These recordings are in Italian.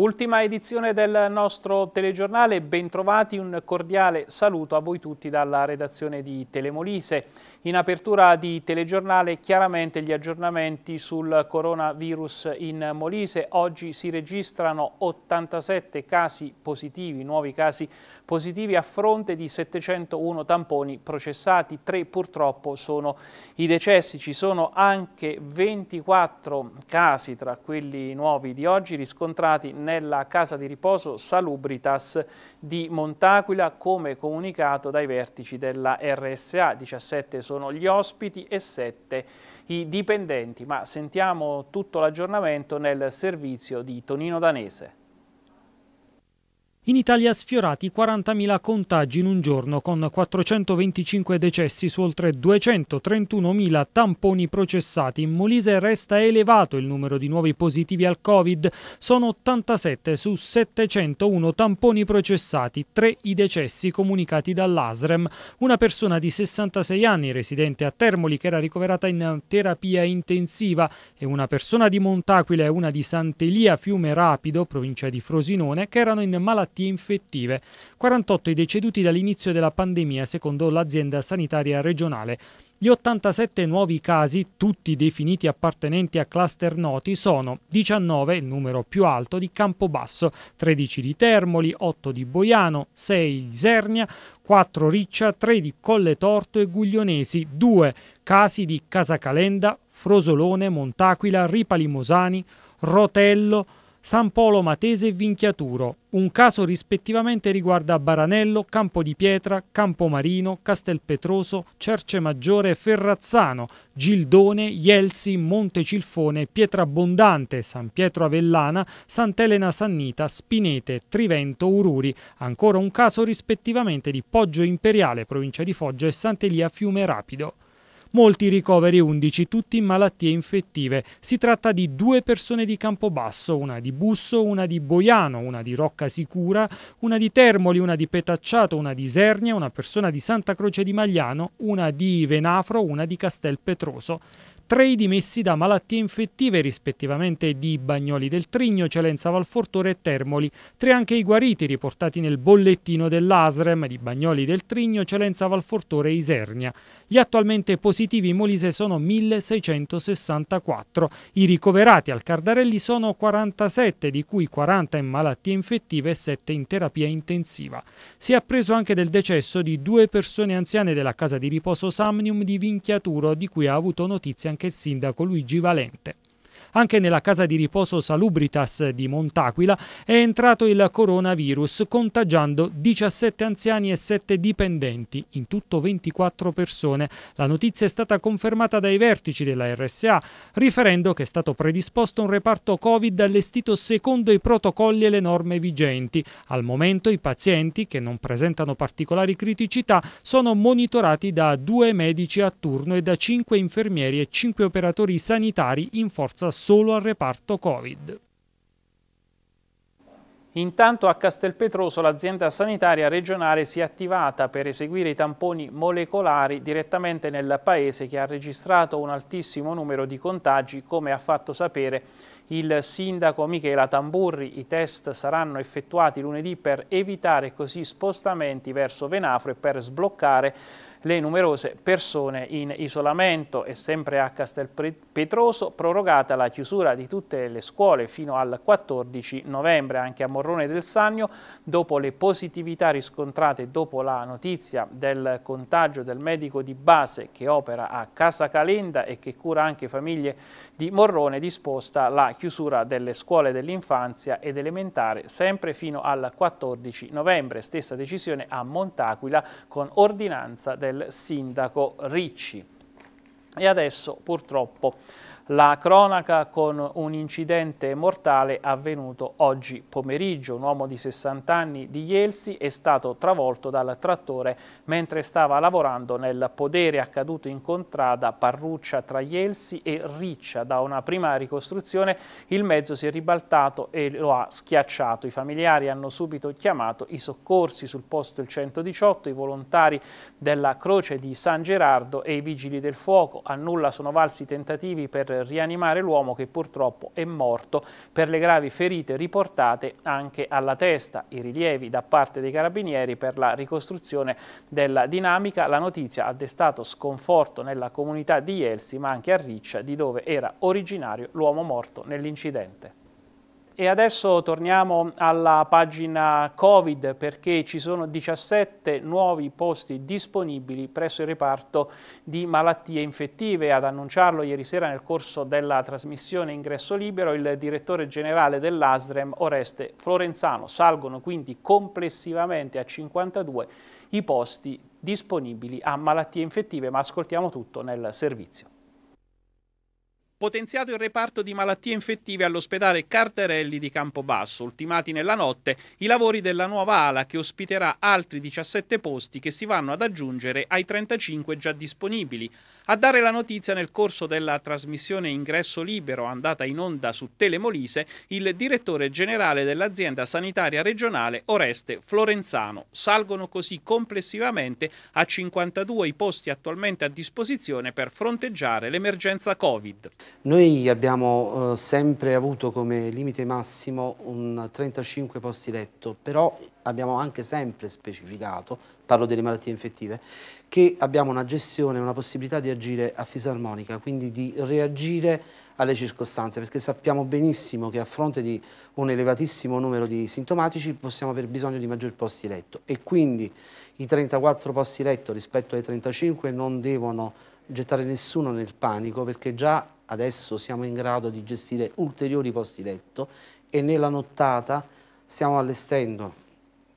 Ultima edizione del nostro telegiornale, bentrovati, un cordiale saluto a voi tutti dalla redazione di Telemolise. In apertura di telegiornale chiaramente gli aggiornamenti sul coronavirus in Molise. Oggi si registrano 87 casi positivi, nuovi casi positivi positivi a fronte di 701 tamponi processati, 3 purtroppo sono i decessi. Ci sono anche 24 casi tra quelli nuovi di oggi riscontrati nella casa di riposo Salubritas di Montaquila come comunicato dai vertici della RSA, 17 sono gli ospiti e 7 i dipendenti, ma sentiamo tutto l'aggiornamento nel servizio di Tonino Danese. In Italia sfiorati 40.000 contagi in un giorno con 425 decessi su oltre 231.000 tamponi processati. In Molise resta elevato il numero di nuovi positivi al Covid, sono 87 su 701 tamponi processati, 3 i decessi comunicati dall'ASREM. Una persona di 66 anni residente a Termoli che era ricoverata in terapia intensiva e una persona di Montaquile e una di Sant'Elia Fiume Rapido, provincia di Frosinone, che erano in malattia malattie infettive. 48 i deceduti dall'inizio della pandemia, secondo l'azienda sanitaria regionale. Gli 87 nuovi casi, tutti definiti appartenenti a cluster noti, sono 19, il numero più alto, di Campobasso, 13 di Termoli, 8 di Boiano, 6 di Isernia, 4 Riccia, 3 di Colle Torto e Guglionesi, 2 casi di Casacalenda, Frosolone, Montaquila, Ripali Mosani, Rotello, San Polo Matese e Vinchiaturo. Un caso rispettivamente riguarda Baranello, Campo di Pietra, Campomarino, Castelpetroso, Cercemaggiore, Ferrazzano, Gildone, Ielsi, Pietra Abbondante, San Pietro Avellana, Sant'Elena Sannita, Spinete, Trivento, Ururi. Ancora un caso rispettivamente di Poggio Imperiale, provincia di Foggia e Sant'Elia Fiume Rapido molti ricoveri 11, tutti in malattie infettive. Si tratta di due persone di Campobasso, una di Busso, una di Boiano, una di Rocca Sicura, una di Termoli, una di Petacciato, una di Sernia, una persona di Santa Croce di Magliano, una di Venafro, una di Castel Petroso tre i dimessi da malattie infettive rispettivamente di Bagnoli del Trigno, Celenza Valfortore e Termoli, tre anche i guariti riportati nel bollettino dell'ASREM di Bagnoli del Trigno, Celenza Valfortore e Isernia. Gli attualmente positivi in Molise sono 1664, i ricoverati al Cardarelli sono 47, di cui 40 in malattie infettive e 7 in terapia intensiva. Si è appreso anche del decesso di due persone anziane della casa di riposo Samnium di Vinchiaturo, di cui ha avuto notizia anche anche il sindaco Luigi Valente. Anche nella casa di riposo Salubritas di Montaquila è entrato il coronavirus contagiando 17 anziani e 7 dipendenti, in tutto 24 persone. La notizia è stata confermata dai vertici della RSA, riferendo che è stato predisposto un reparto Covid allestito secondo i protocolli e le norme vigenti. Al momento i pazienti, che non presentano particolari criticità, sono monitorati da due medici a turno e da cinque infermieri e cinque operatori sanitari in forza solo al reparto Covid. Intanto a Castelpetroso l'azienda sanitaria regionale si è attivata per eseguire i tamponi molecolari direttamente nel paese che ha registrato un altissimo numero di contagi come ha fatto sapere il sindaco Michela Tamburri. I test saranno effettuati lunedì per evitare così spostamenti verso Venafro e per sbloccare le numerose persone in isolamento e sempre a Castel Petroso prorogata la chiusura di tutte le scuole fino al 14 novembre anche a Morrone del Sannio dopo le positività riscontrate dopo la notizia del contagio del medico di base che opera a Casa Calenda e che cura anche famiglie di Morrone disposta la chiusura delle scuole dell'infanzia ed elementare sempre fino al 14 novembre stessa decisione a Montaquila con ordinanza del del sindaco Ricci. E adesso purtroppo la cronaca con un incidente mortale avvenuto oggi pomeriggio. Un uomo di 60 anni di Ielsi è stato travolto dal trattore mentre stava lavorando nel podere accaduto in contrada Parruccia tra Ielsi e Riccia. Da una prima ricostruzione il mezzo si è ribaltato e lo ha schiacciato. I familiari hanno subito chiamato i soccorsi sul posto il 118, i volontari della Croce di San Gerardo e i vigili del fuoco. A nulla sono valsi i tentativi per per rianimare l'uomo che purtroppo è morto per le gravi ferite riportate anche alla testa. I rilievi da parte dei carabinieri per la ricostruzione della dinamica. La notizia ha destato sconforto nella comunità di Jelsi ma anche a Riccia di dove era originario l'uomo morto nell'incidente. E adesso torniamo alla pagina Covid perché ci sono 17 nuovi posti disponibili presso il reparto di malattie infettive. Ad annunciarlo ieri sera nel corso della trasmissione Ingresso Libero il direttore generale dell'ASREM Oreste Florenzano. Salgono quindi complessivamente a 52 i posti disponibili a malattie infettive, ma ascoltiamo tutto nel servizio potenziato il reparto di malattie infettive all'ospedale Carterelli di Campobasso. Ultimati nella notte i lavori della nuova ala che ospiterà altri 17 posti che si vanno ad aggiungere ai 35 già disponibili. A dare la notizia nel corso della trasmissione Ingresso Libero andata in onda su Telemolise il direttore generale dell'azienda sanitaria regionale Oreste Florenzano. Salgono così complessivamente a 52 i posti attualmente a disposizione per fronteggiare l'emergenza Covid. Noi abbiamo eh, sempre avuto come limite massimo un 35 posti letto, però abbiamo anche sempre specificato, parlo delle malattie infettive, che abbiamo una gestione, una possibilità di agire a fisarmonica, quindi di reagire alle circostanze, perché sappiamo benissimo che a fronte di un elevatissimo numero di sintomatici possiamo aver bisogno di maggior posti letto e quindi i 34 posti letto rispetto ai 35 non devono gettare nessuno nel panico perché già adesso siamo in grado di gestire ulteriori posti letto e nella nottata stiamo allestendo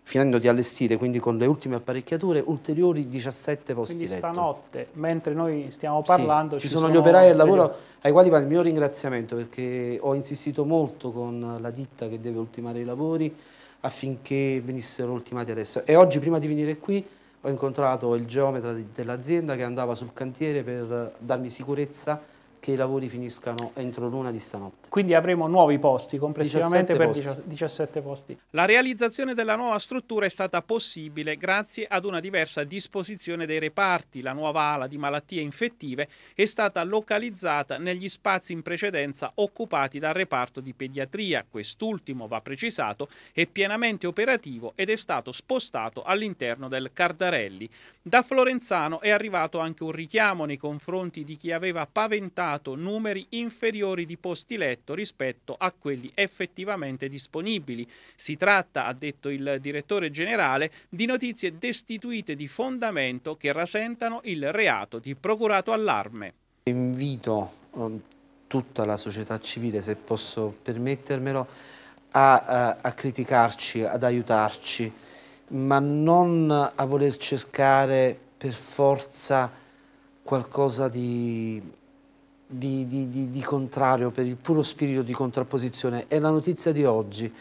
finendo di allestire, quindi con le ultime apparecchiature, ulteriori 17 posti quindi letto. Quindi stanotte, mentre noi stiamo parlando... Sì, ci, ci sono, gli operai al lavoro periodo. ai quali va il mio ringraziamento perché ho insistito molto con la ditta che deve ultimare i lavori affinché venissero ultimati adesso. E oggi, prima di venire qui, ho incontrato il geometra dell'azienda che andava sul cantiere per darmi sicurezza che i lavori finiscano entro l'una di stanotte quindi avremo nuovi posti complessivamente 17 per posti. 17 posti. La realizzazione della nuova struttura è stata possibile grazie ad una diversa disposizione dei reparti. La nuova ala di malattie infettive è stata localizzata negli spazi in precedenza occupati dal reparto di pediatria. Quest'ultimo, va precisato, è pienamente operativo ed è stato spostato all'interno del Cardarelli. Da Florenzano è arrivato anche un richiamo nei confronti di chi aveva paventato numeri inferiori di posti letto effetto rispetto a quelli effettivamente disponibili. Si tratta, ha detto il direttore generale, di notizie destituite di fondamento che rasentano il reato di procurato allarme. Invito ehm, tutta la società civile, se posso permettermelo, a, a, eh, a criticarci, ad aiutarci, ma non a voler cercare per forza qualcosa di di, di, di, contrario, per il puro spirito di contrapposizione, è la notizia di oggi.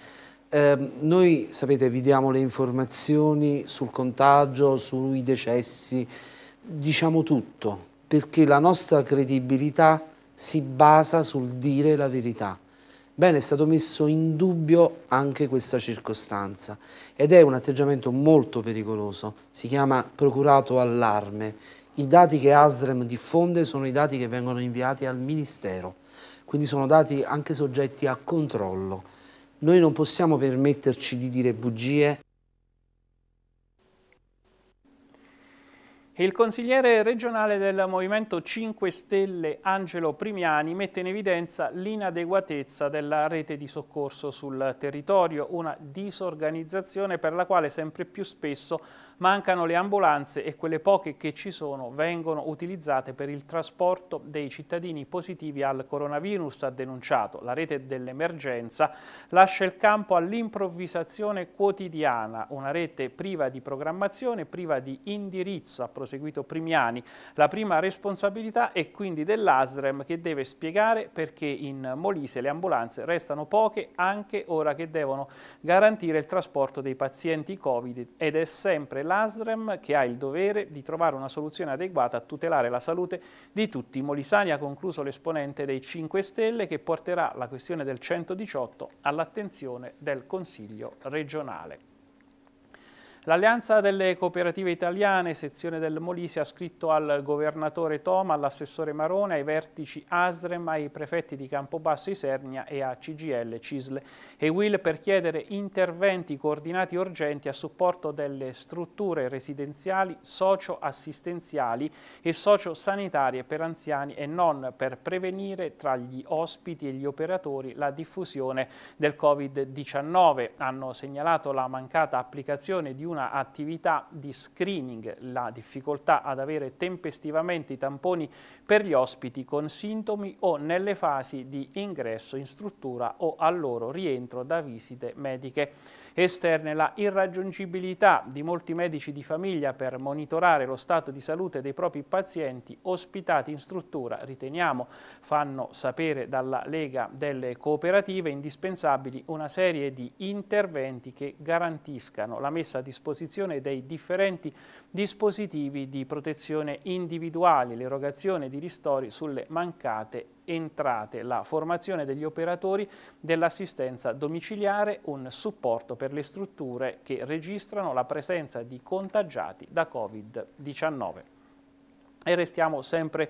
Eh, noi, sapete, vi diamo le informazioni sul contagio, sui decessi, diciamo tutto, perché la nostra credibilità si basa sul dire la verità. Bene, è stato messo in dubbio anche questa circostanza ed è un atteggiamento molto pericoloso, si chiama procurato allarme i dati che ASREM diffonde sono i dati che vengono inviati al Ministero, quindi sono dati anche soggetti a controllo. Noi non possiamo permetterci di dire bugie. Il consigliere regionale del Movimento 5 Stelle Angelo Primiani mette in evidenza l'inadeguatezza della rete di soccorso sul territorio, una disorganizzazione per la quale sempre più spesso mancano le ambulanze e quelle poche che ci sono vengono utilizzate per il trasporto dei cittadini positivi al coronavirus, ha denunciato. La rete dell'emergenza lascia il campo all'improvvisazione quotidiana, una rete priva di programmazione, priva di indirizzo, ha proseguito Primiani. La prima responsabilità è quindi dell'ASREM che deve spiegare perché in Molise le ambulanze restano poche anche ora che devono garantire il trasporto dei pazienti Covid ed è sempre la all'ASREM che ha il dovere di trovare una soluzione adeguata a tutelare la salute di tutti. Molisani ha concluso l'esponente dei 5 Stelle che porterà la questione del 118 all'attenzione del Consiglio regionale. L'Alleanza delle Cooperative Italiane, sezione del Molise, ha scritto al governatore Toma, all'assessore Marone, ai vertici ASREM, ai prefetti di Campobasso Isernia e a CGL, CISL e WIL per chiedere interventi coordinati urgenti a supporto delle strutture residenziali, socio-assistenziali e socio-sanitarie per anziani e non per prevenire tra gli ospiti e gli operatori la diffusione del Covid-19. Hanno segnalato la mancata applicazione di un un'attività di screening, la difficoltà ad avere tempestivamente i tamponi per gli ospiti con sintomi o nelle fasi di ingresso in struttura o al loro rientro da visite mediche esterne, la irraggiungibilità di molti medici di famiglia per monitorare lo stato di salute dei propri pazienti ospitati in struttura, riteniamo, fanno sapere dalla Lega delle cooperative, indispensabili una serie di interventi che garantiscano la messa a disposizione disposizione dei differenti dispositivi di protezione individuali, l'erogazione di ristori sulle mancate entrate, la formazione degli operatori dell'assistenza domiciliare, un supporto per le strutture che registrano la presenza di contagiati da Covid-19. E restiamo sempre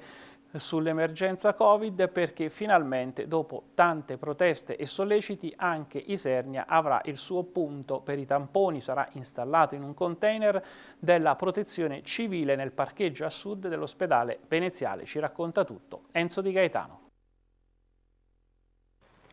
sull'emergenza Covid perché finalmente dopo tante proteste e solleciti anche Isernia avrà il suo punto per i tamponi, sarà installato in un container della protezione civile nel parcheggio a sud dell'ospedale veneziale. Ci racconta tutto Enzo Di Gaetano.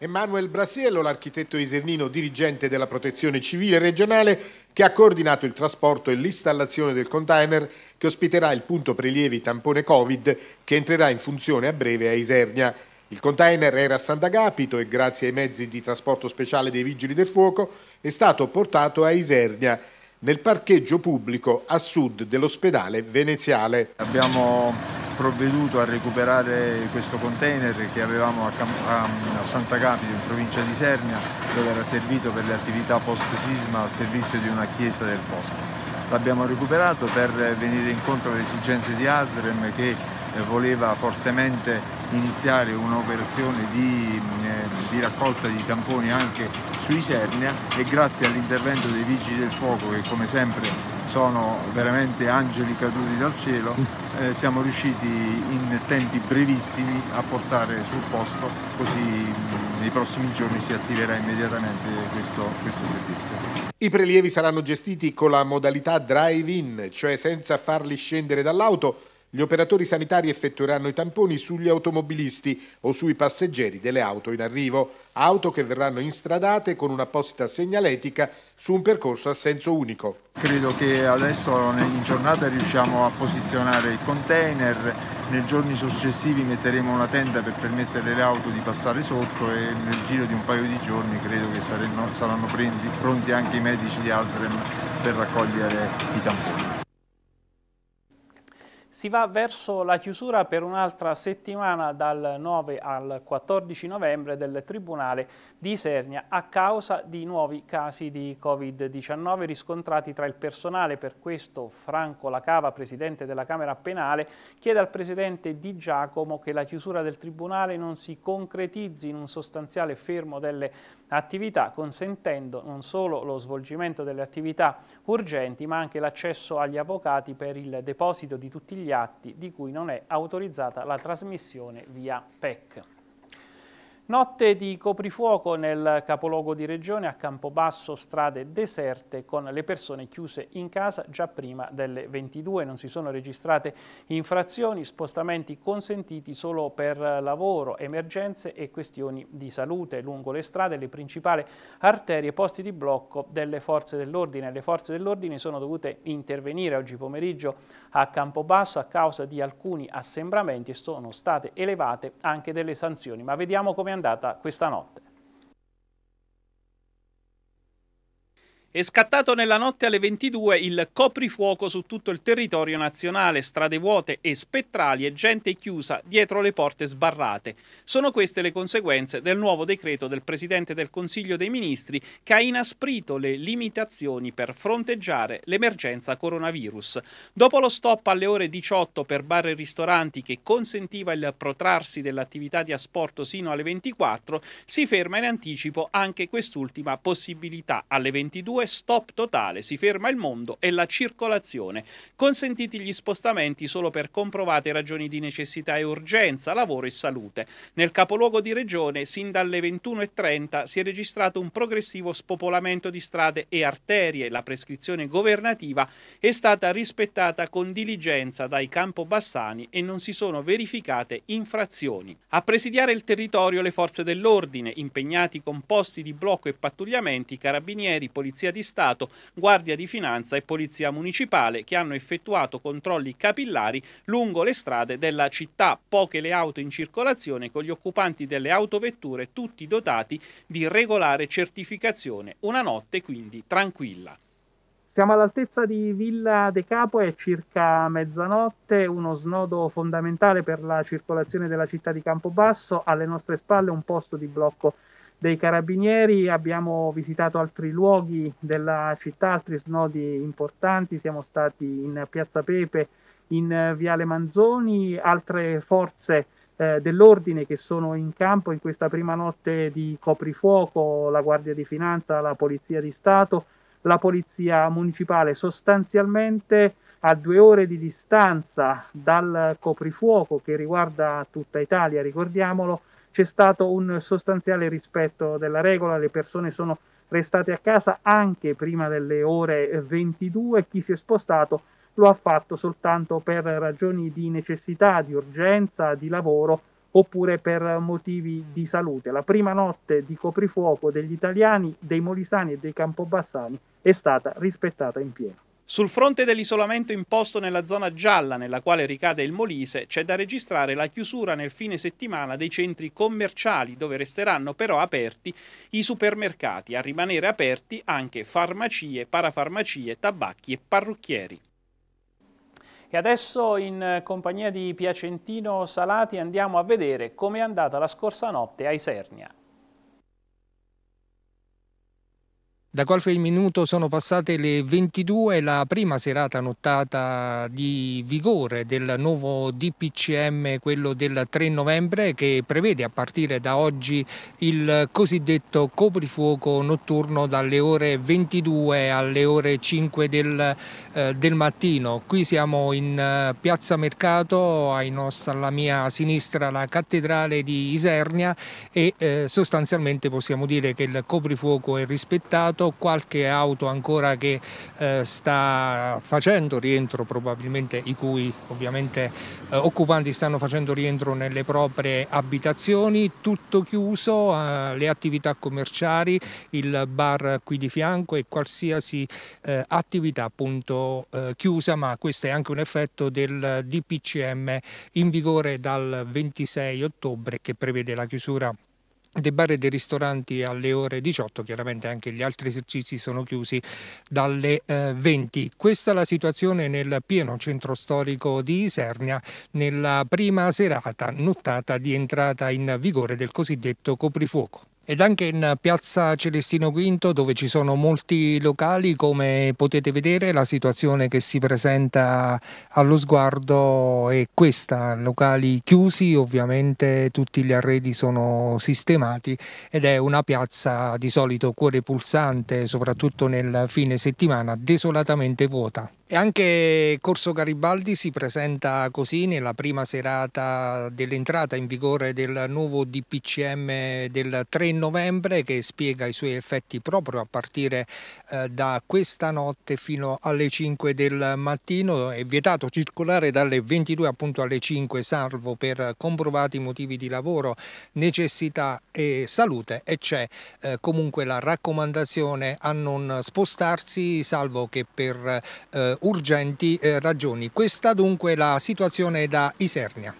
Emanuel Brasiello, l'architetto isernino dirigente della protezione civile regionale, che ha coordinato il trasporto e l'installazione del container che ospiterà il punto prelievi tampone Covid che entrerà in funzione a breve a Isernia. Il container era a Sant'Agapito e grazie ai mezzi di trasporto speciale dei Vigili del Fuoco è stato portato a Isernia nel parcheggio pubblico a sud dell'ospedale veneziale. Abbiamo provveduto a recuperare questo container che avevamo a, Santa Capita in provincia di Sernia dove era servito per le attività post sisma a servizio di una chiesa del posto. L'abbiamo recuperato per venire incontro alle esigenze di Asrem che voleva fortemente iniziare un'operazione di, eh, di, raccolta di tamponi anche su Isernia e grazie all'intervento dei vigili del fuoco che come sempre sono veramente angeli caduti dal cielo, eh, siamo riusciti in tempi brevissimi a portare sul posto, così mm, nei prossimi giorni si attiverà immediatamente questo, questo servizio. I prelievi saranno gestiti con la modalità drive-in, cioè senza farli scendere dall'auto gli operatori sanitari effettueranno i tamponi sugli automobilisti o sui passeggeri delle auto in arrivo, auto che verranno instradate con un'apposita segnaletica su un percorso a senso unico. Credo che adesso in giornata riusciamo a posizionare il container, nei giorni successivi metteremo una tenda per permettere alle auto di passare sotto e nel giro di un paio di giorni credo che saranno, saranno pronti anche i medici di ASREM per raccogliere i tamponi. Si va verso la chiusura per un'altra settimana dal 9 al 14 novembre del Tribunale di Isernia a causa di nuovi casi di Covid-19 riscontrati tra il personale. Per questo Franco Lacava, presidente della Camera Penale, chiede al presidente Di Giacomo che la chiusura del Tribunale non si concretizzi in un sostanziale fermo delle attività consentendo non solo lo svolgimento delle attività urgenti ma anche l'accesso agli avvocati per il deposito di tutti gli atti di cui non è autorizzata la trasmissione via PEC. Notte di coprifuoco nel capoluogo di regione a Campobasso, strade deserte con le persone chiuse in casa già prima delle 22. Non si sono registrate infrazioni, spostamenti consentiti solo per lavoro, emergenze e questioni di salute. Lungo le strade le principali arterie, posti di blocco delle forze dell'ordine. Le forze dell'ordine sono dovute intervenire oggi pomeriggio a Campobasso a causa di alcuni assembramenti e sono state elevate anche delle sanzioni. Ma vediamo come andrà andata questa notte. È scattato nella notte alle 22 il coprifuoco su tutto il territorio nazionale, strade vuote e spettrali e gente chiusa dietro le porte sbarrate. Sono queste le conseguenze del nuovo decreto del Presidente del Consiglio dei Ministri che ha inasprito le limitazioni per fronteggiare l'emergenza coronavirus. Dopo lo stop alle ore 18 per bar e ristoranti che consentiva il protrarsi dell'attività di asporto sino alle 24, si ferma in anticipo anche quest'ultima possibilità alle 22 due, stop totale, si ferma il mondo e la circolazione. Consentiti gli spostamenti solo per comprovate ragioni di necessità e urgenza, lavoro e salute. Nel capoluogo di regione, sin dalle 21.30, si è registrato un progressivo spopolamento di strade e arterie. La prescrizione governativa è stata rispettata con diligenza dai Campobassani e non si sono verificate infrazioni. A presidiare il territorio le forze dell'ordine, impegnati con posti di blocco e pattugliamenti, carabinieri, polizia Polizia di Stato, Guardia di Finanza e Polizia Municipale che hanno effettuato controlli capillari lungo le strade della città. Poche le auto in circolazione con gli occupanti delle autovetture tutti dotati di regolare certificazione. Una notte quindi tranquilla. Siamo all'altezza di Villa De Capo, è circa mezzanotte, uno snodo fondamentale per la circolazione della città di Campobasso. Alle nostre spalle un posto di blocco dei carabinieri, abbiamo visitato altri luoghi della città, altri snodi importanti, siamo stati in Piazza Pepe, in Viale Manzoni, altre forze eh, dell'ordine che sono in campo in questa prima notte di coprifuoco, la Guardia di Finanza, la Polizia di Stato, la Polizia Municipale, sostanzialmente a due ore di distanza dal coprifuoco che riguarda tutta Italia, ricordiamolo, c'è stato un sostanziale rispetto della regola, le persone sono restate a casa anche prima delle ore 22, chi si è spostato lo ha fatto soltanto per ragioni di necessità, di urgenza, di lavoro oppure per motivi di salute. La prima notte di coprifuoco degli italiani, dei molisani e dei campobassani è stata rispettata in pieno. Sul fronte dell'isolamento imposto nella zona gialla nella quale ricade il Molise c'è da registrare la chiusura nel fine settimana dei centri commerciali dove resteranno però aperti i supermercati, a rimanere aperti anche farmacie, parafarmacie, tabacchi e parrucchieri. E adesso in eh, compagnia di Piacentino Salati andiamo a vedere come è andata la scorsa notte a Isernia. Da qualche minuto sono passate le 22, la prima serata nottata di vigore del nuovo DPCM, quello del 3 novembre, che prevede a partire da oggi il cosiddetto coprifuoco notturno dalle ore 22 alle ore 5 del, eh, del mattino. Qui siamo in eh, Piazza Mercato, nostra, alla mia sinistra la cattedrale di Isernia e eh, sostanzialmente possiamo dire che il coprifuoco è rispettato rientrato, qualche auto ancora che eh, sta facendo rientro probabilmente i cui ovviamente eh, occupanti stanno facendo rientro nelle proprie abitazioni, tutto chiuso, eh, le attività commerciali, il bar qui di fianco e qualsiasi eh, attività appunto eh, chiusa, ma questo è anche un effetto del DPCM in vigore dal 26 ottobre che prevede la chiusura dei bar e dei ristoranti alle ore 18, chiaramente anche gli altri esercizi sono chiusi dalle eh, 20. Questa è la situazione nel pieno centro storico di Isernia nella prima serata nottata di entrata in vigore del cosiddetto coprifuoco ed anche in piazza Celestino V dove ci sono molti locali come potete vedere la situazione che si presenta allo sguardo è questa locali chiusi ovviamente tutti gli arredi sono sistemati ed è una piazza di solito cuore pulsante soprattutto nel fine settimana desolatamente vuota e anche Corso Garibaldi si presenta così nella prima serata dell'entrata in vigore del nuovo DPCM del 30 novembre che spiega i suoi effetti proprio a partire eh, da questa notte fino alle 5 del mattino. È vietato circolare dalle 22 appunto alle 5 salvo per comprovati motivi di lavoro, necessità e salute e c'è eh, comunque la raccomandazione a non spostarsi salvo che per eh, urgenti eh, ragioni. Questa dunque è la situazione da Isernia.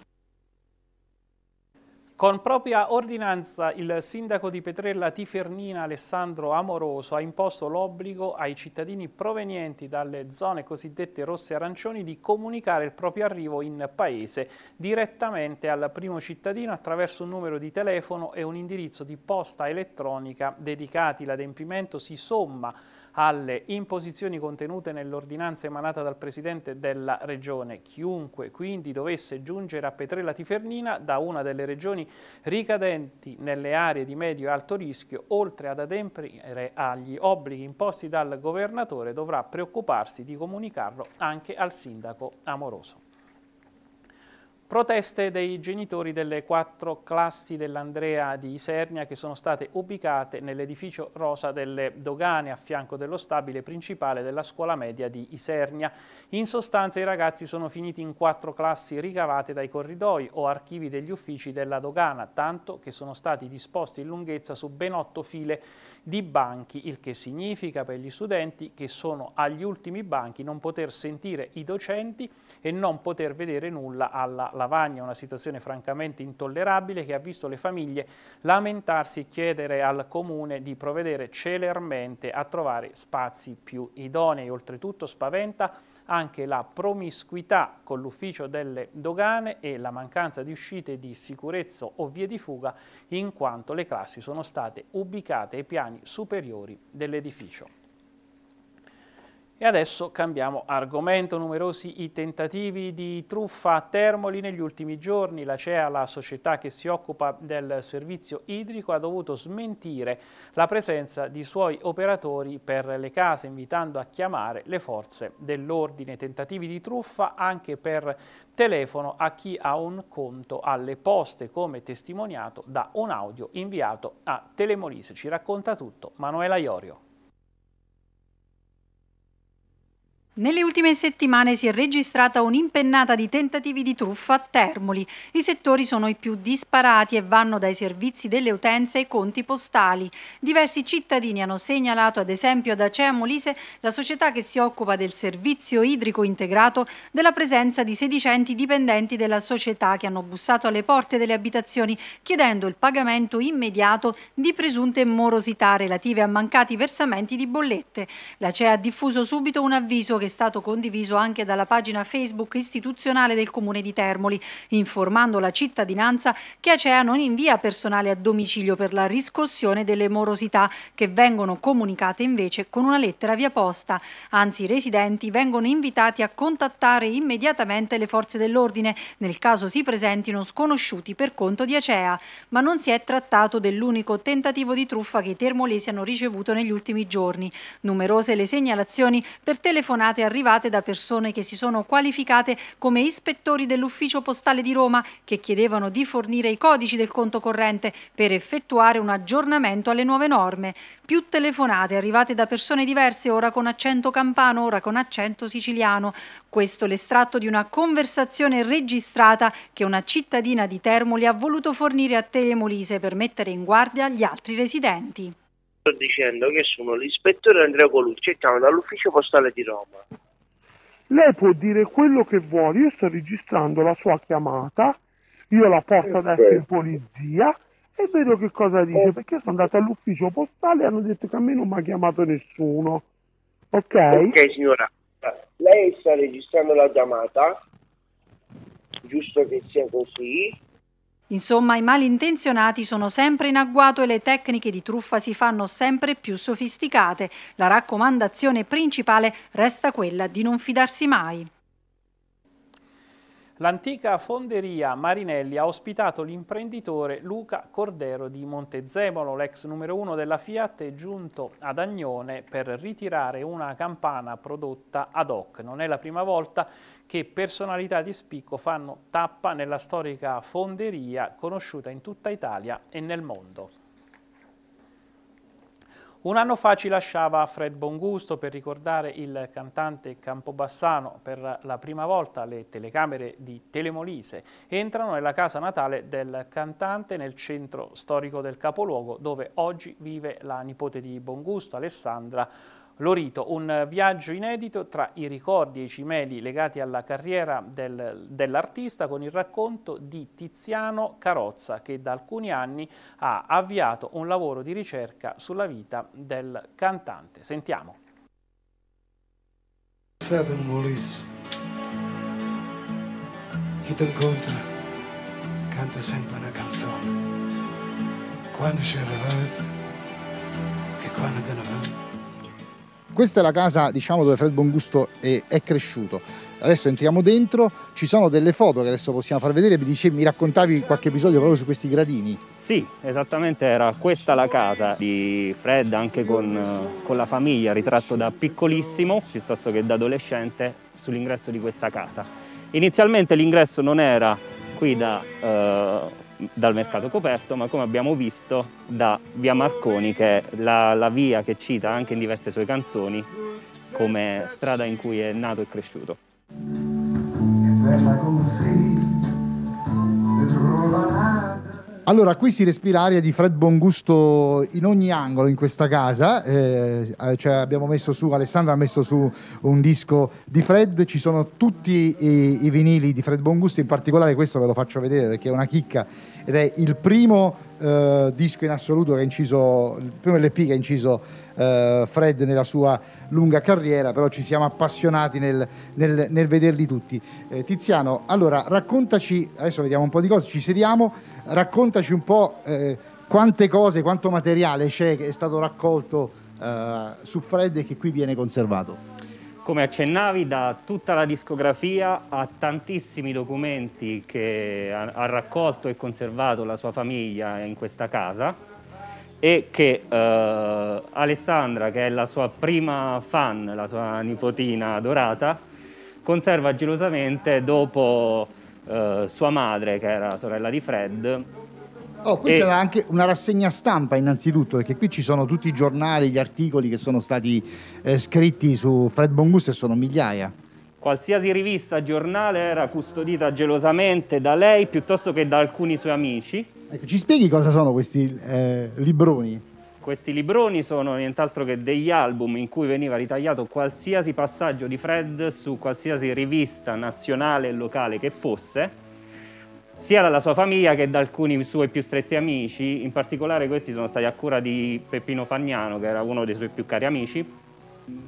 Con propria ordinanza il sindaco di Petrella Tifernina Alessandro Amoroso ha imposto l'obbligo ai cittadini provenienti dalle zone cosiddette rosse e arancioni di comunicare il proprio arrivo in paese direttamente al primo cittadino attraverso un numero di telefono e un indirizzo di posta elettronica dedicati. L'adempimento si somma alle imposizioni contenute nell'ordinanza emanata dal Presidente della Regione. Chiunque quindi dovesse giungere a Petrella Tifernina da una delle regioni ricadenti nelle aree di medio e alto rischio, oltre ad adempiere agli obblighi imposti dal Governatore, dovrà preoccuparsi di comunicarlo anche al Sindaco Amoroso proteste dei genitori delle quattro classi dell'Andrea di Isernia che sono state ubicate nell'edificio rosa delle dogane a fianco dello stabile principale della scuola media di Isernia. In sostanza i ragazzi sono finiti in quattro classi ricavate dai corridoi o archivi degli uffici della dogana, tanto che sono stati disposti in lunghezza su ben otto file di banchi, il che significa per gli studenti che sono agli ultimi banchi non poter sentire i docenti e non poter vedere nulla alla lavagna una situazione francamente intollerabile che ha visto le famiglie lamentarsi e chiedere al comune di provvedere celermente a trovare spazi più idonei. Oltretutto spaventa anche la promiscuità con l'ufficio delle dogane e la mancanza di uscite di sicurezza o vie di fuga in quanto le classi sono state ubicate ai piani superiori dell'edificio. E adesso cambiamo argomento, numerosi i tentativi di truffa a Termoli negli ultimi giorni. La CEA, la società che si occupa del servizio idrico, ha dovuto smentire la presenza di suoi operatori per le case, invitando a chiamare le forze dell'ordine. Tentativi di truffa anche per telefono a chi ha un conto alle poste, come testimoniato da un audio inviato a Telemolise. Ci racconta tutto Manuela Iorio. Nelle ultime settimane si è registrata un'impennata di tentativi di truffa a Termoli. I settori sono i più disparati e vanno dai servizi delle utenze ai conti postali. Diversi cittadini hanno segnalato ad esempio ad Acea Molise, la società che si occupa del servizio idrico integrato, della presenza di sedicenti dipendenti della società che hanno bussato alle porte delle abitazioni chiedendo il pagamento immediato di presunte morosità relative a mancati versamenti di bollette. La CEA ha diffuso subito un avviso che stato condiviso anche dalla pagina Facebook istituzionale del Comune di Termoli, informando la cittadinanza che Acea non invia personale a domicilio per la riscossione delle morosità che vengono comunicate invece con una lettera via posta. Anzi, i residenti vengono invitati a contattare immediatamente le forze dell'ordine nel caso si presentino sconosciuti per conto di Acea, ma non si è trattato dell'unico tentativo di truffa che i termolesi hanno ricevuto negli ultimi giorni. Numerose le segnalazioni per telefonate telefonate arrivate da persone che si sono qualificate come ispettori dell'ufficio postale di Roma che chiedevano di fornire i codici del conto corrente per effettuare un aggiornamento alle nuove norme. Più telefonate arrivate da persone diverse, ora con accento campano, ora con accento siciliano. Questo l'estratto di una conversazione registrata che una cittadina di Termoli ha voluto fornire a Telemolise per mettere in guardia gli altri residenti. Sto dicendo che sono l'ispettore Andrea Colucci e chiamo dall'ufficio postale di Roma. Lei può dire quello che vuole, io sto registrando la sua chiamata, io la porto adesso in polizia e vedo che cosa dice, oh. perché sono andato all'ufficio postale e hanno detto che a me non mi ha chiamato nessuno. Ok? Ok signora, lei sta registrando la chiamata, giusto che sia così, Insomma, i malintenzionati sono sempre in agguato e le tecniche di truffa si fanno sempre più sofisticate. La raccomandazione principale resta quella di non fidarsi mai. L'antica fonderia Marinelli ha ospitato l'imprenditore Luca Cordero di Montezemolo, l'ex numero uno della Fiat, è giunto ad Agnone per ritirare una campana prodotta ad hoc. Non è la prima volta che personalità di spicco fanno tappa nella storica fonderia conosciuta in tutta Italia e nel mondo. Un anno fa ci lasciava Fred Bongusto per ricordare il cantante Campobassano per la prima volta le telecamere di Telemolise entrano nella casa natale del cantante nel centro storico del capoluogo dove oggi vive la nipote di Bongusto, Alessandra Bongusto. Lorito, un viaggio inedito tra i ricordi e i cimeli legati alla carriera del, dell'artista con il racconto di Tiziano Carozza che da alcuni anni ha avviato un lavoro di ricerca sulla vita del cantante. Sentiamo. È stato un Molise. Chi ti incontra canta sempre una canzone. Quando ci eravate e quando te ne vado. Questa è la casa diciamo, dove Fred Bongusto è, è cresciuto. Adesso entriamo dentro, ci sono delle foto che adesso possiamo far vedere, mi, dice, mi raccontavi qualche episodio proprio su questi gradini. Sì, esattamente era questa la casa di Fred anche con, eh, con la famiglia, ritratto da piccolissimo piuttosto che da adolescente sull'ingresso di questa casa. Inizialmente l'ingresso non era qui da eh, dal mercato coperto, ma come abbiamo visto da Via Marconi, che è la, la via che cita anche in diverse sue canzoni come strada in cui è nato e cresciuto. Allora, qui si respira aria di Fred Bongusto in ogni angolo in questa casa. Eh, eh cioè abbiamo messo su, Alessandra ha messo su un disco di Fred, ci sono tutti i, i vinili di Fred Bongusto, in particolare questo ve lo faccio vedere perché è una chicca ed è il primo eh, disco in assoluto che ha inciso, il primo LP che ha inciso eh, Fred nella sua lunga carriera, però ci siamo appassionati nel, nel, nel vederli tutti. Eh, Tiziano, allora raccontaci, adesso vediamo un po' di cose, ci sediamo, raccontaci un po' eh, quante cose, quanto materiale c'è che è stato raccolto eh, su Fred e che qui viene conservato. Come accennavi, da tutta la discografia a tantissimi documenti che ha raccolto e conservato la sua famiglia in questa casa e che eh, Alessandra, che è la sua prima fan, la sua nipotina adorata, conserva gelosamente dopo eh, sua madre, che era sorella di Fred, Oh, qui e... c'era anche una rassegna stampa innanzitutto, perché qui ci sono tutti i giornali, gli articoli che sono stati eh, scritti su Fred Bongus e sono migliaia. Qualsiasi rivista, giornale era custodita gelosamente da lei piuttosto che da alcuni suoi amici. Ecco, ci spieghi cosa sono questi eh, libroni? Questi libroni sono nient'altro che degli album in cui veniva ritagliato qualsiasi passaggio di Fred su qualsiasi rivista nazionale e locale che fosse sia dalla sua famiglia che da alcuni suoi più stretti amici, in particolare questi sono stati a cura di Peppino Fagnano, che era uno dei suoi più cari amici.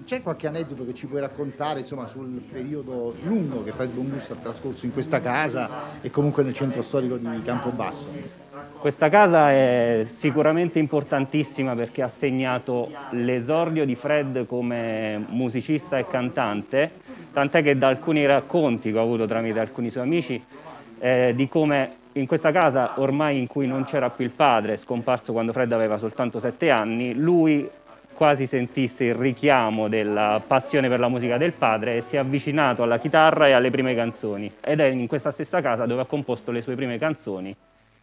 C'è qualche aneddoto che ci puoi raccontare insomma, sul periodo lungo che Fred Bongusto ha trascorso in questa casa e comunque nel centro storico di Campobasso? Questa casa è sicuramente importantissima perché ha segnato l'esordio di Fred come musicista e cantante, tant'è che da alcuni racconti che ho avuto tramite alcuni suoi amici eh, di come in questa casa ormai in cui non c'era più il padre, scomparso quando Fred aveva soltanto sette anni, lui quasi sentisse il richiamo della passione per la musica del padre e si è avvicinato alla chitarra e alle prime canzoni. Ed è in questa stessa casa dove ha composto le sue prime canzoni,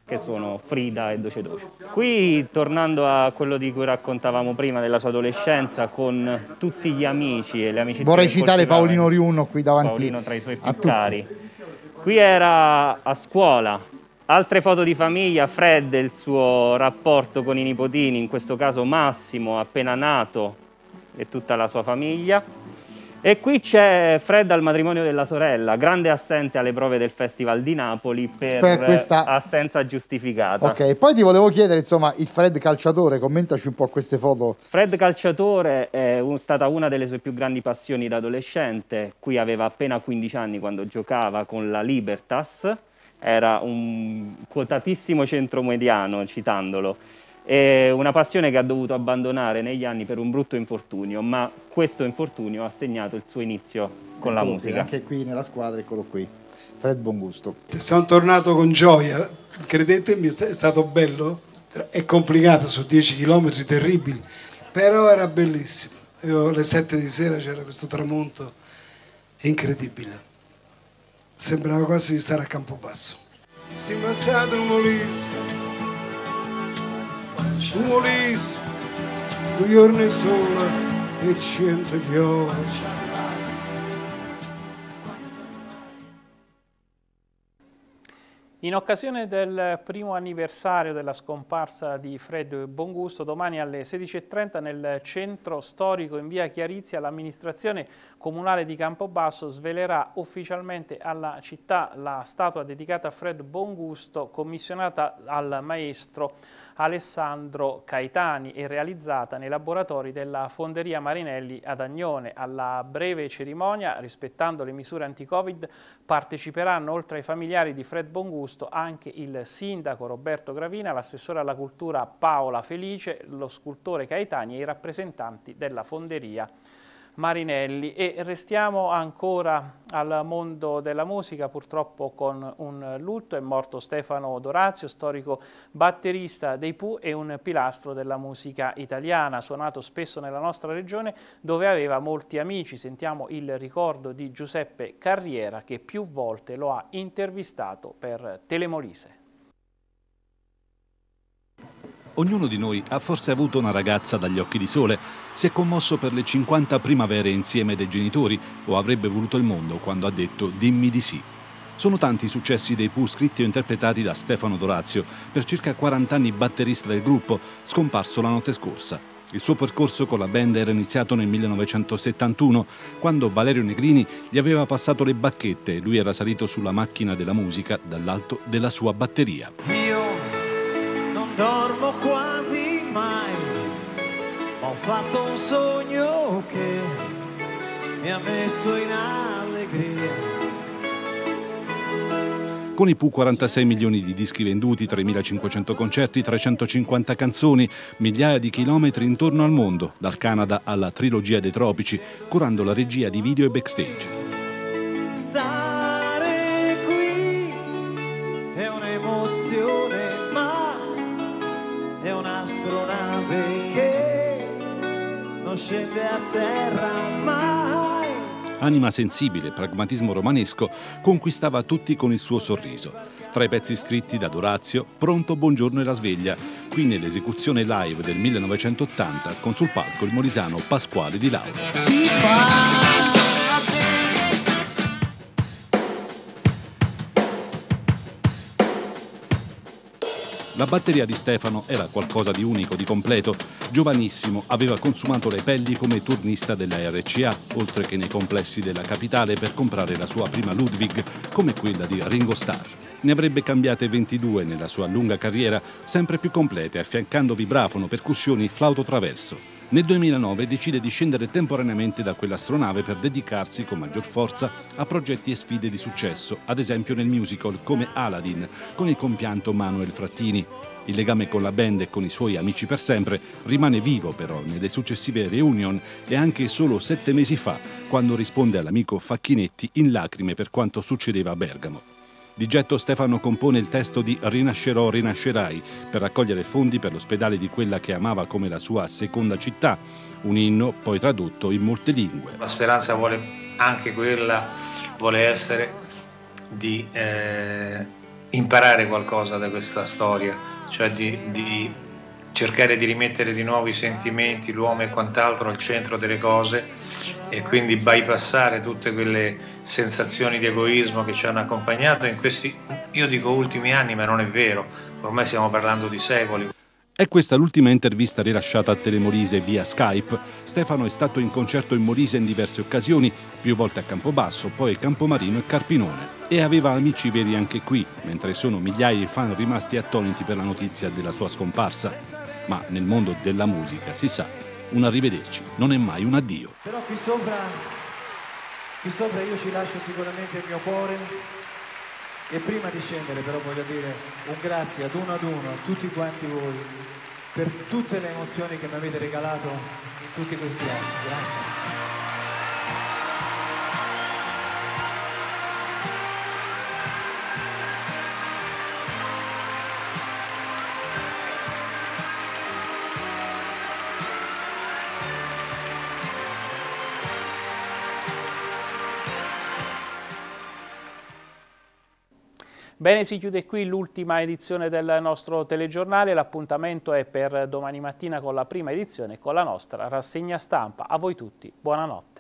che sono Frida e Doce Doce. Qui, tornando a quello di cui raccontavamo prima della sua adolescenza, con tutti gli amici e le amicizie... Vorrei citare Paolino Riuno qui davanti Paolino tra i suoi più cari Qui era a scuola, altre foto di famiglia, Fred e il suo rapporto con i nipotini, in questo caso Massimo, appena nato, e tutta la sua famiglia. E qui c'è Fred al matrimonio della sorella, grande assente alle prove del Festival di Napoli per, per questa assenza giustificata. Ok, poi ti volevo chiedere, insomma, il Fred calciatore, commentaci un po' queste foto. Fred calciatore è un, stata una delle sue più grandi passioni da adolescente, qui aveva appena 15 anni quando giocava con la Libertas, era un quotatissimo centromediano, citandolo. È una passione che ha dovuto abbandonare negli anni per un brutto infortunio, ma questo infortunio ha segnato il suo inizio con la musica. Anche qui nella squadra, eccolo qui, Fred Bongusto. Sono tornato con gioia, credetemi, è stato bello, è complicato, su 10 km terribili, però era bellissimo. Io alle 7 di sera c'era questo tramonto incredibile, sembrava quasi di stare a campo basso. Si è passato un é ci volesse un sole e cento piogge. In occasione del primo anniversario della scomparsa di Fred Bongusto, domani alle 16.30 nel centro storico in via Chiarizia l'amministrazione comunale di Campobasso svelerà ufficialmente alla città la statua dedicata a Fred Bongusto commissionata al maestro Alessandro Caetani e realizzata nei laboratori della Fonderia Marinelli ad Agnone. Alla breve cerimonia, rispettando le misure anti-Covid, parteciperanno oltre ai familiari di Fred Bongusto anche il sindaco Roberto Gravina, l'assessore alla cultura Paola Felice, lo scultore Caetani e i rappresentanti della Fonderia Marinelli e restiamo ancora al mondo della musica purtroppo con un lutto è morto Stefano Dorazio storico batterista dei Pooh e un pilastro della musica italiana suonato spesso nella nostra regione dove aveva molti amici sentiamo il ricordo di Giuseppe Carriera che più volte lo ha intervistato per Telemolise ognuno di noi ha forse avuto una ragazza dagli occhi di sole, si è commosso per le 50 primavere insieme dei genitori o avrebbe voluto il mondo quando ha detto dimmi di sì. Sono tanti i successi dei Pooh scritti o interpretati da Stefano Dorazio, per circa 40 anni batterista del gruppo, scomparso la notte scorsa. Il suo percorso con la band era iniziato nel 1971, quando Valerio Negrini gli aveva passato le bacchette e lui era salito sulla macchina della musica dall'alto della sua batteria. Io dormo quasi mai, ho fatto un sogno che mi ha messo in allegria. Con i PU 46 milioni di dischi venduti, 3.500 concerti, 350 canzoni, migliaia di chilometri intorno al mondo, dal Canada alla trilogia dei tropici, curando la regia di video e backstage. scende a terra mai. Anima sensibile, pragmatismo romanesco, conquistava tutti con il suo sorriso. Tra i pezzi scritti da Dorazio, Pronto, Buongiorno e La Sveglia, qui nell'esecuzione live del 1980 con sul palco il morisano Pasquale Di Laura. Si fa! La batteria di Stefano era qualcosa di unico, di completo. Giovanissimo, aveva consumato le pelli come turnista della RCA, oltre che nei complessi della capitale per comprare la sua prima Ludwig, come quella di Ringo Starr ne avrebbe cambiate 22 nella sua lunga carriera, sempre più complete, affiancando vibrafono, percussioni, flauto traverso. Nel 2009 decide di scendere temporaneamente da quell'astronave per dedicarsi con maggior forza a progetti e sfide di successo, ad esempio nel musical come Aladdin, con il compianto Manuel Frattini. Il legame con la band e con i suoi amici per sempre rimane vivo però nelle successive reunion e anche solo sette mesi fa, quando risponde all'amico Facchinetti in lacrime per quanto succedeva a Bergamo. Di getto Stefano compone il testo di Rinascerò, rinascerai per raccogliere fondi per l'ospedale di quella che amava come la sua seconda città, un inno poi tradotto in molte lingue. La speranza vuole anche quella, vuole essere di eh, imparare qualcosa da questa storia, cioè di, di cercare di rimettere di nuovo i sentimenti, l'uomo e quant'altro al centro delle cose e quindi bypassare tutte quelle sensazioni di egoismo che ci hanno accompagnato in questi, io dico ultimi anni, ma non è vero, ormai stiamo parlando di secoli. È questa l'ultima intervista rilasciata a Telemorise via Skype. Stefano è stato in concerto in Molise in diverse occasioni, più volte a Campobasso, poi Campomarino e Carpinone. E aveva amici veri anche qui, mentre sono migliaia di fan rimasti attoniti per la notizia della sua scomparsa. Ma nel mondo della musica, si sa, un arrivederci, non è mai un addio. Però qui sopra, qui sopra io ci lascio sicuramente il mio cuore e prima di scendere però voglio dire un grazie ad uno ad uno, a tutti quanti voi, per tutte le emozioni che mi avete regalato in tutti questi anni. Grazie. Bene, si chiude qui l'ultima edizione del nostro telegiornale, l'appuntamento è per domani mattina con la prima edizione e con la nostra rassegna stampa. A voi tutti, buonanotte.